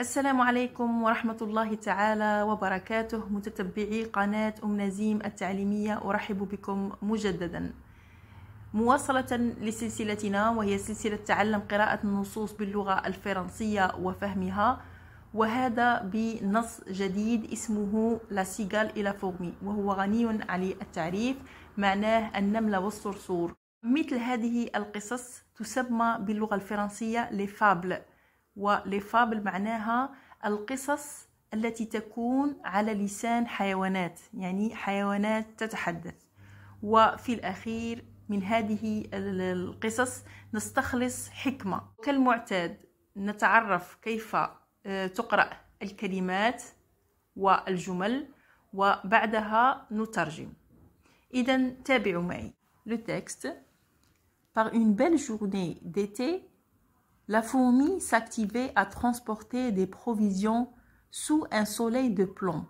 السلام عليكم ورحمة الله تعالى وبركاته متتبعي قناة أم نزيم التعليمية أرحب بكم مجددا مواصلة لسلسلتنا وهي سلسلة تعلم قراءة النصوص باللغة الفرنسية وفهمها وهذا بنص جديد اسمه لا سيغال إلى فورمي وهو غني عن التعريف معناه النملة والصرصور مثل هذه القصص تسمى باللغة الفرنسية لي فابل وليفابل معناها القصص التي تكون على لسان حيوانات يعني حيوانات تتحدث وفي الأخير من هذه القصص نستخلص حكمة كالمعتاد نتعرف كيف آه، تقرأ الكلمات والجمل وبعدها نترجم إذا تابعوا معي le texte Par une belle journée d'été, La fourmi s'activait à transporter des provisions sous un soleil de plomb.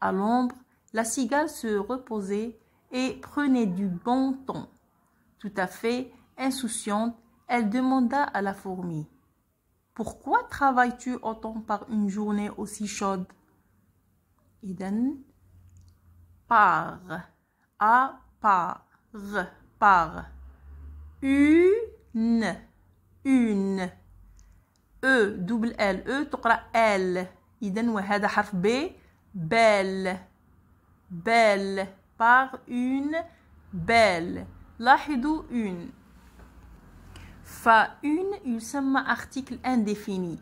À l'ombre, la cigale se reposait et prenait du bon temps. Tout à fait insouciante, elle demanda à la fourmi Pourquoi travailles-tu autant par une journée aussi chaude par à ah, par par une اون او دوبل ال او تقرا ال اذا وهذا حرف ب بال بال باغ اون بال لاحظوا اون فأون يسمى أرتيكل انديفيني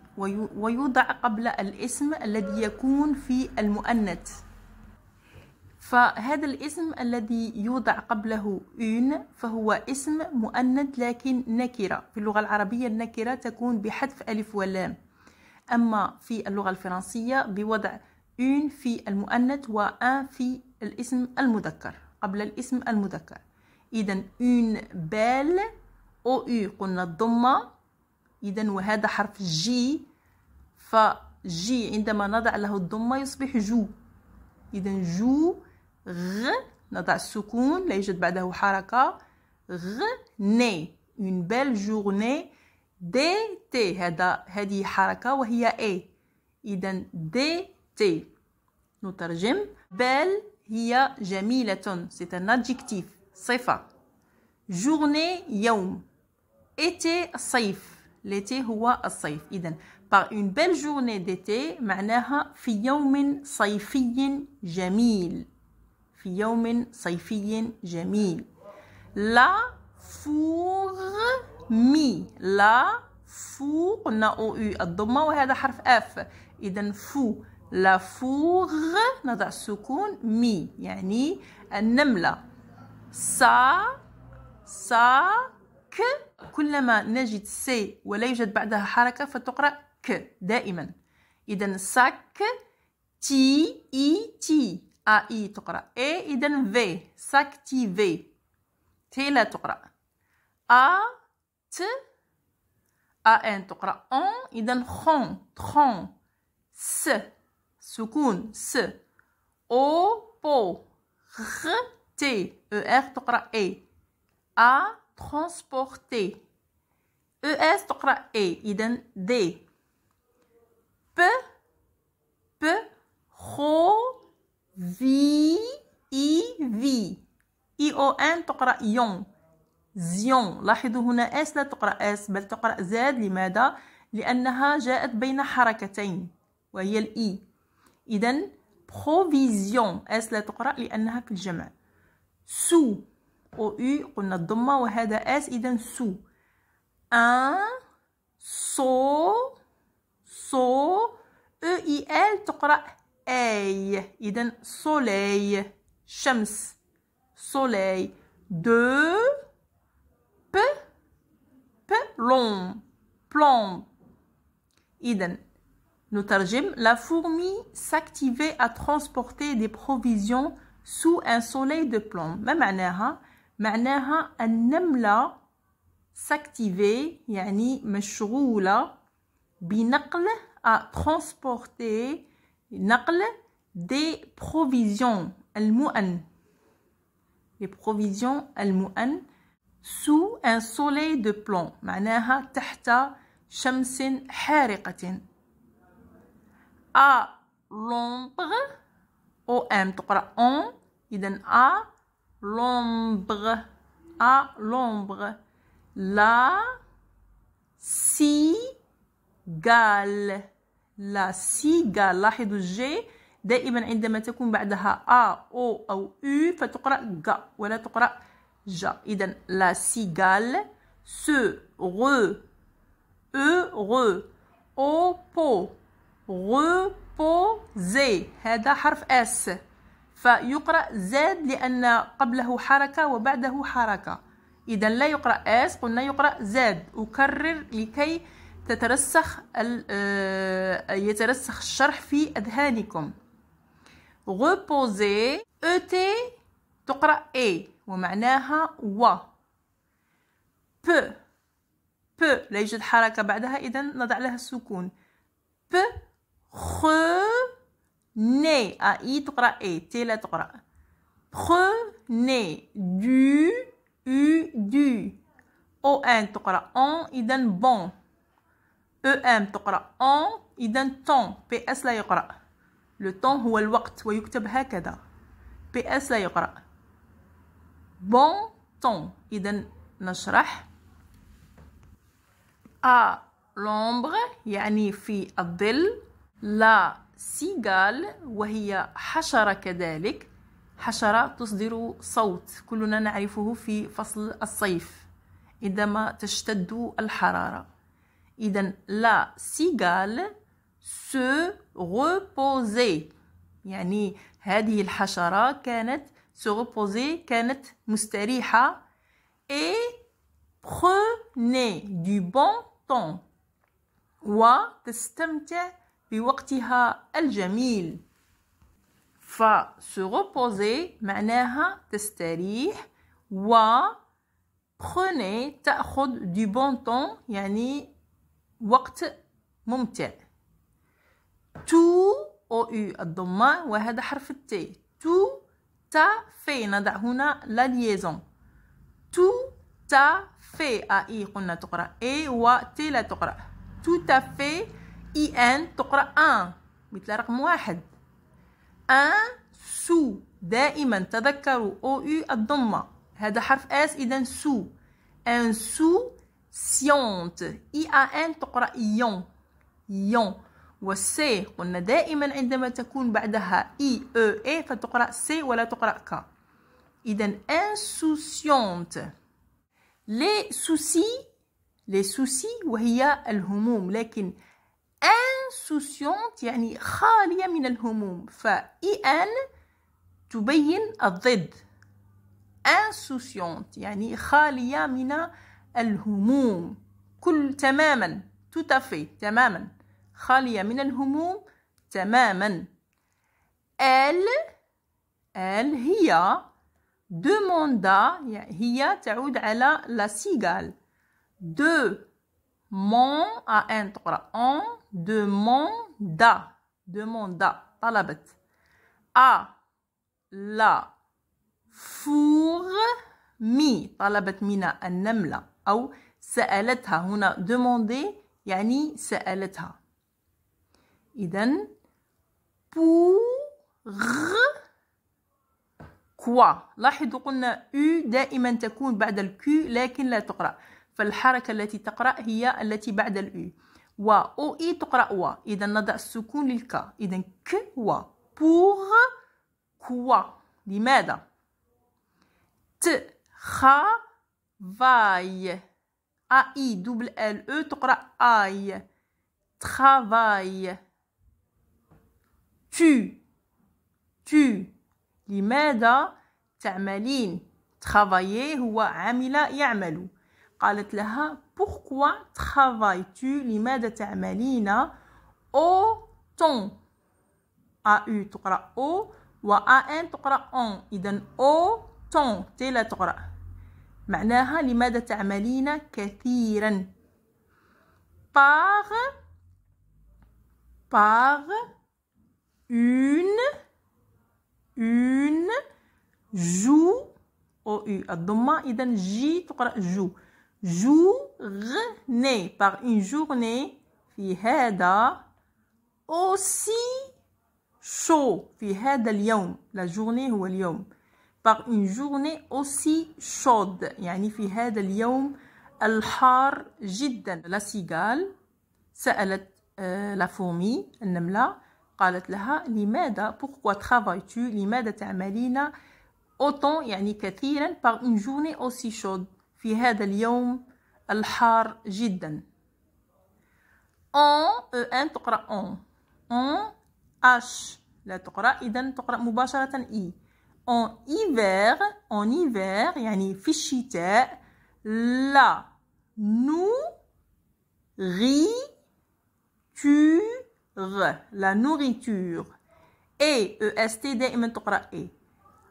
ويوضع قبل الاسم الذي يكون في المؤنث فهذا الاسم الذي يوضع قبله اون فهو اسم مؤنث لكن نكره في اللغه العربيه النكره تكون بحذف الف ولام اما في اللغه الفرنسيه بوضع اون في المؤنث و في الاسم المذكر قبل الاسم المذكر اذا اون بال او او قلنا الضمه اذا وهذا حرف جي فجي عندما نضع له الضمه يصبح جو اذا جو غ نضع السكون لا يوجد بعده حركة غ ني اون بيل جورني دي تي هذا هذه حركة وهي اي إذا دي تي نترجم بيل هي جميلة سي ان ادجكتيف صفة جورني يوم اتي صيف لتي هو الصيف إذا par une belle journée d'été معناها في يوم صيفي جميل في يوم صيفي جميل لا فوغ مي لا فو قلنا او او الضمه وهذا حرف اف اذا فو لا فوغ نضع السكون مي يعني النمله سا سا ك كلما نجد سي ولا يوجد بعدها حركه فتقرا ك دائما اذا ساك تي اي تي A-I, tu crois. E, il y a un V. S'activer. T'es là, tu crois. A-T. A-N, tu crois. ON, il y a un G. GON, S. Soucoune, s. O-P. R-T. E-R, tu crois. A. A-transporter. E-S, tu crois. E, il un D. P. P. GON. في اي في اي او ان تقرا يون زيون لاحظوا هنا اس لا تقرا اس بل تقرا زاد لماذا لانها جاءت بين حركتين وهي الاي اذا بروفيزيون اس لا تقرا لانها في الجمع سو او يو قلنا الضمه وهذا اس اذا سو ان صو صو او اي ال تقرا ay soleil chems soleil de pe plomb, long plomb nous نترجم la fourmi s'activait à transporter des provisions sous un soleil de plomb même, معناها معناها النملة s'activait, يعني مشغولة بنقل à transporter des provisions al-mu'an. Les provisions sous un soleil de plomb. Maneha tehta shamsin حارقة. À l'ombre O ام On اون il l'ombre, à l'ombre, la l'ombre, لا سيغا لاحظوا الجي دائما عندما تكون بعدها ا او او او فتقرا غا ولا تقرا جا اذا لا سيغال سو غو او غو او بو غو بو زي هذا حرف اس فيقرا زاد لان قبله حركه وبعده حركه اذا لا يقرا اس قلنا يقرا زاد اكرر لكي تترسخ آه، يترسخ الشرح في أذهانكم reposer et تقرأ اي ومعناها و ب ب لا يوجد حركة بعدها إذا نضع لها السكون ب خ ني ا آه، اي e تقرأ اي تي لا تقرأ prenez du u du o n تقرأ اون إذا bon ام e تقرا اون اذا طون بي اس لا يقرا لو طون هو الوقت ويكتب هكذا بي اس لا يقرا بون طون اذا نشرح ا لومبر يعني في الظل لا سيغال وهي حشرة كذلك حشرة تصدر صوت كلنا نعرفه في فصل الصيف عندما تشتد الحرارة إذا لا سيغال سو روبوزي يعني هذه الحشرة كانت سو روبوزي كانت مستريحة اي بروني دو بون طون وتستمتع بوقتها الجميل ف سو روبوزي معناها تستريح و بروني تأخذ دو بون طون يعني وقت ممتع تو أو يو الضمة وهذا حرف التي تو تا في نضع هنا لا ليزون تو تا في اي قلنا تقرا اي و تي لا تقرا تو تا في اي ان تقرا ان مثل رقم واحد ان سو دائما تذكروا او يو الضمه هذا حرف اس اذا سو ان سو سيونت اي ا ان تقرا يون يون والسي قلنا دائما عندما تكون بعدها اي او اي فتقرا سي ولا تقرا كا اذا انسوسيونت لي سوسي لي سوسي وهي الهموم لكن انسوسيونت يعني خاليه من الهموم فاي ان تبين الضد انسوسيونت يعني خاليه من الهموم كل تماما تتفي تماما خالية من الهموم تماما ال ال هي دوموندا هي تعود على لا سيغال دو مون ا ان تقرأ on دوموندا دوموندا طلبت ا لا فور مي طلبت من النمله أو سألتها هنا دموندي يعني سألتها إذن pour كوا لاحظوا قلنا U دائما تكون بعد الكو لكن لا تقرأ فالحركة التي تقرأ هي التي بعد الأو و أو إي تقرأ و إذا نضع السكون للكا إذا ك و بوغ كوا لماذا ت خا فاي اي دبل ال او تقرا اي ترافاي تو تو لماذا تعملين ترافايي هو عمل يعمل قالت لها بوركوا ترافاي تو لماذا تعملين او تون ا او تقرا او و ا ان تقرا اون اذا او تون تي لا تقرا معناها لماذا تعملين كثيرا par par une une joue او الضمه اذا جي تقرا جو journée par une journée في هذا aussi chaud في هذا اليوم la journée هو اليوم par une journée aussi chaude يعني في هذا اليوم الحار جدا La cigale سألت آه، la fourmi النملة قالت لها لماذا pourquoi travailles-tu لماذا تعملين autant يعني كثيرا par une journée aussi chaude في هذا اليوم الحار جدا on en euh، تقرأ on on h لا تقرأ إذا تقرأ مباشرة إي en hiver, en hiver, yani fichite la, nourriture, la nourriture. Et, E-S-T, E. e, e.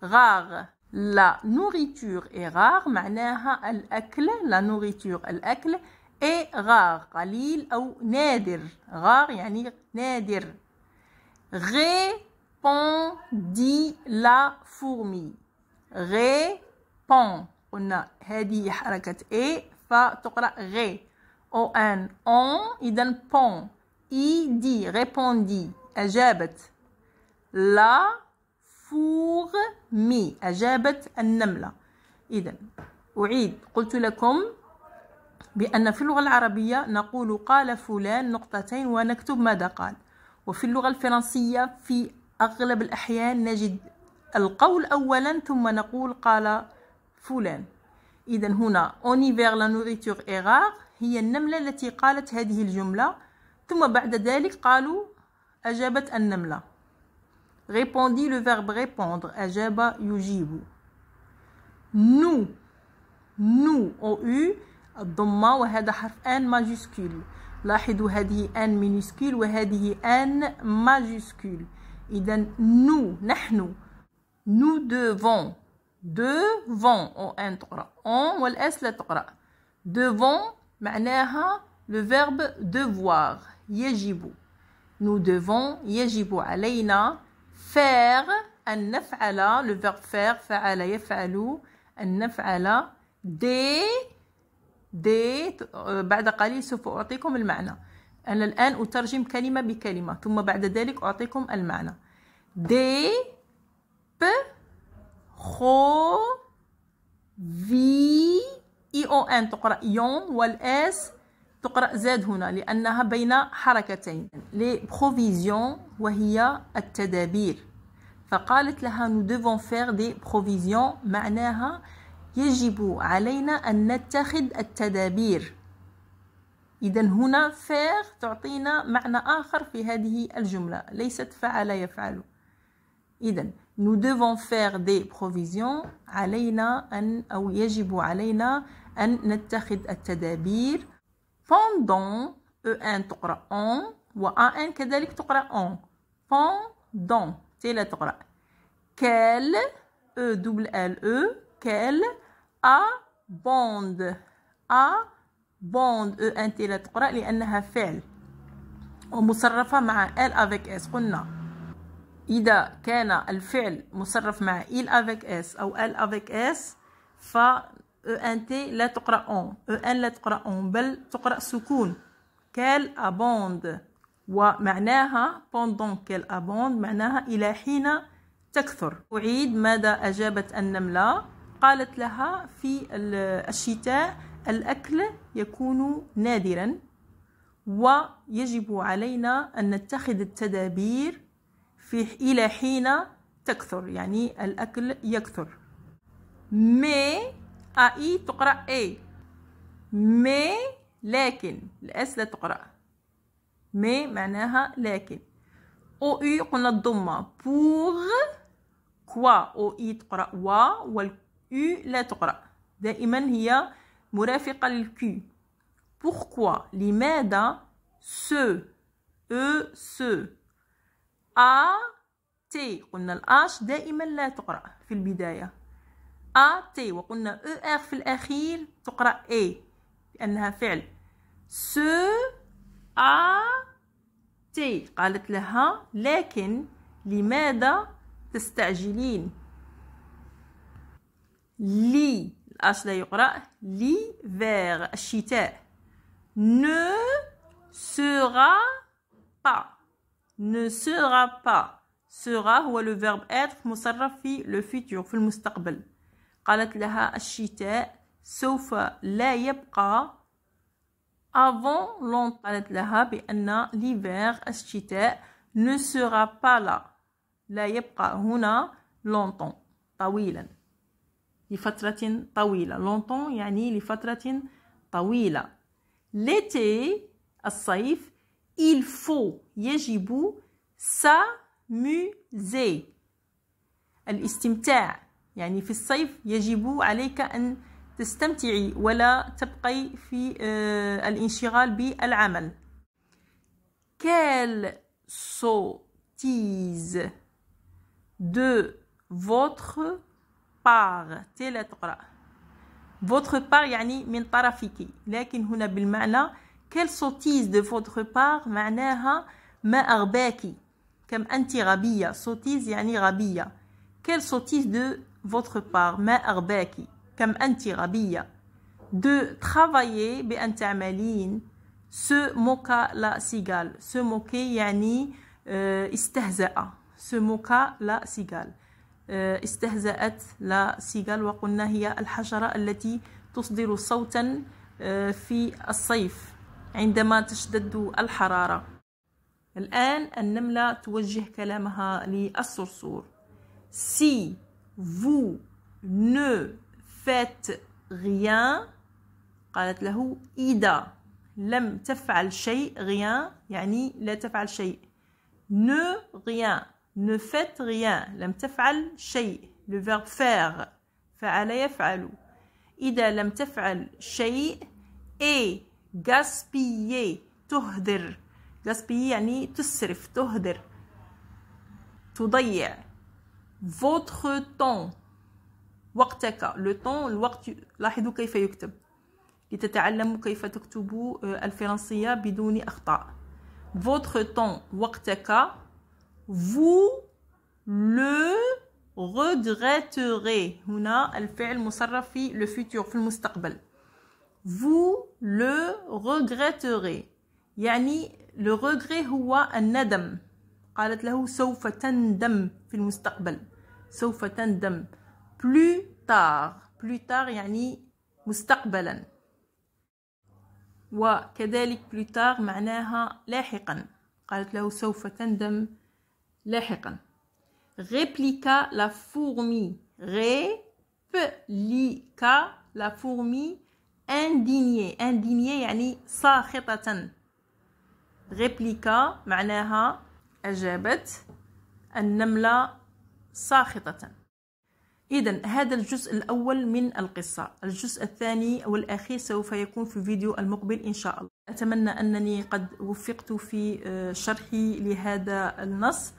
Rare. La nourriture est rare, معناها الأكل, la nourriture, الأكل, est rare, Kalil ou nadir. Rare yani nadir. Ré, répondit la fourmi répond قلنا هذه حركة إي فتقرأ غي أو أن أون إذا بون إي دي ريبوندي أجابت لا فورمي أجابت النملة إذا أعيد قلت لكم بأن في اللغة العربية نقول قال فلان نقطتين ونكتب ماذا قال وفي اللغة الفرنسية في أغلب الأحيان نجد القول أولا ثم نقول قال فلان إذا هنا أوني فيغ لا نوريتور إيغار هي النملة التي قالت هذه الجملة ثم بعد ذلك قالوا أجابت النملة ريبوندي لو verbe ريبوندر أجاب يجيب نو نو أو أو الضمة وهذا حرف أن ماجوسكول لاحظوا هذه أن مينوسكول وهذه أن ماجوسكول إذا نو نحن نو دوفون دوفون أو أن تقرأ أون والأس لا تقرأ دوفون معناها لو فيرب devoir يجب نو دوفون يجب علينا faire أن نفعل لو فيرب faire فعل يفعل أن نفعل دي دي بعد قليل سوف أعطيكم المعنى أنا الآن أترجم كلمة بكلمة ثم بعد ذلك أعطيكم المعنى دي في اي او ان تقرا يون والاس تقرا زاد هنا لانها بين حركتين لي بروفيزيون وهي التدابير فقالت لها نو ديفون فير دي بروفيزيون معناها يجب علينا ان نتخذ التدابير اذا هنا فير تعطينا معنى اخر في هذه الجمله ليست فعل يفعل إذا nous devons faire des provisions علينا أن أو يجب علينا أن نتخذ التدابير pendant EN تقرأ on و AN كذلك تقرأ on pendant تلا تقرأ quelle E double L E quelle A bond A bond EN تلا تقرأ لأنها فعل ومصرفة مع L avec S قلنا إذا كان الفعل مصرف مع ايل أفيك إس أو إل أفيك إس ف أو e تي لا تقرأ أون أو أن لا تقرأ أون بل تقرأ سكون كال أبوند ومعناها بوندون كال أبوند معناها إلى حين تكثر أعيد ماذا أجابت النملة قالت لها في الشتاء الأكل يكون نادرا ويجب علينا أن نتخذ التدابير في إلى حين تكثر يعني الأكل يكثر مي أي تقرأ أي مي لكن الأس لا تقرأ مي معناها لكن أو إي قلنا الضمة بوغ كوا أو إي تقرأ وا والكو لا تقرأ دائما هي مرافقة للكو بوغكوا لماذا سو أو سو أ تي قلنا الأش دائما لا تقرأ في البداية أ تي وقلنا أو أخ في الأخير تقرأ إي لأنها فعل سو أ تي قالت لها لكن لماذا تستعجلين لي الأش لا يقرأ لي فيغ الشتاء نو سوغا با ne sera pas sera هو le verbe être مصرف في le futur في المستقبل قالت لها الشتاء سوف لا يبقى avant longtemps قالت لها بأن l'hiver الشتاء ne sera pas là لا يبقى هنا longtemps طويلا لفترة طويلة longtemps يعني لفترة طويلة l'été الصيف il faut يجب ساموزي الاستمتاع يعني في الصيف يجب عليك أن تستمتعي ولا تبقي في آه، الانشغال بالعمل quelle دو de votre تي لا تقرأ فوتخ بار يعني من طرفك لكن هنا بالمعنى quelle sottise دو فوتخ part معناها ما أغباكِ كم أنت غبية سوتيز يعني غبية كل سوتيز دو votre part ما أغباكِ كم أنت غبية de travailler بأن تعملين se moqua la cigale se moquer يعني آه، استهزأ se moqua la cigale آه، استهزأت لا سيغال وقلنا هي الحشرة التي تصدر صوتا آه، في الصيف عندما تشتد الحرارة الآن النملة توجه كلامها للصرصور سي فو نو فات غيان قالت له إذا لم تفعل شيء غيان يعني لا تفعل شيء نو غيان نو فات غيان لم تفعل شيء لو فيرب faire فعل يفعل إذا لم تفعل شيء إي غاسبيي تهدر جاسبي يعني تسرف تهدر تضيع votre temps وقتك لو طون الوقت لاحظوا كيف يكتب لتتعلموا كيف تكتبوا آه، الفرنسية بدون أخطاء votre temps وقتك vous le regretterez هنا الفعل مصرف في لو فيتور في المستقبل vous le regretterez يعني لو regret هو الندم قالت له سوف تندم في المستقبل سوف تندم بلو تار بلو تار يعني مستقبلا وكذلك بلو تار معناها لاحقا قالت له سوف تندم لاحقا répliqua la fourmi répliqua لا فورمي اندينيه اندينيه يعني ساخطة غيبليكا معناها أجابت النملة ساخطة إذا هذا الجزء الأول من القصة الجزء الثاني والأخير سوف يكون في الفيديو المقبل إن شاء الله أتمنى أنني قد وفقت في آه، شرحي لهذا النص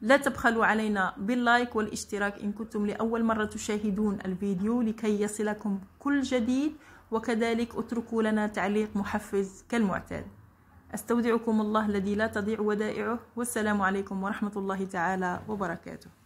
لا تبخلوا علينا باللايك والاشتراك إن كنتم لأول مرة تشاهدون الفيديو لكي يصلكم كل جديد وكذلك اتركوا لنا تعليق محفز كالمعتاد استودعكم الله الذي لا تضيع ودائعه والسلام عليكم ورحمه الله تعالى وبركاته